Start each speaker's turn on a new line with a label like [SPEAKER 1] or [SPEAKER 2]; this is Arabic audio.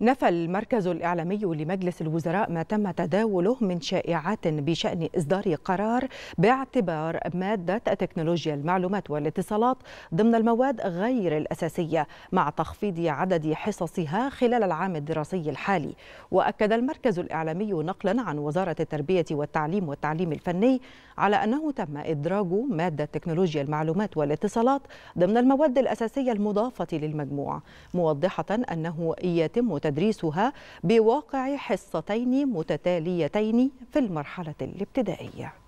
[SPEAKER 1] نفى المركز الإعلامي لمجلس الوزراء ما تم تداوله من شائعات بشأن إصدار قرار باعتبار مادة تكنولوجيا المعلومات والاتصالات ضمن المواد غير الأساسية مع تخفيض عدد حصصها خلال العام الدراسي الحالي وأكد المركز الإعلامي نقلا عن وزارة التربية والتعليم والتعليم الفني على أنه تم إدراج مادة تكنولوجيا المعلومات والاتصالات ضمن المواد الأساسية المضافة للمجموع موضحة أنه يتم تدريسها بواقع حصتين متتاليتين في المرحلة الابتدائية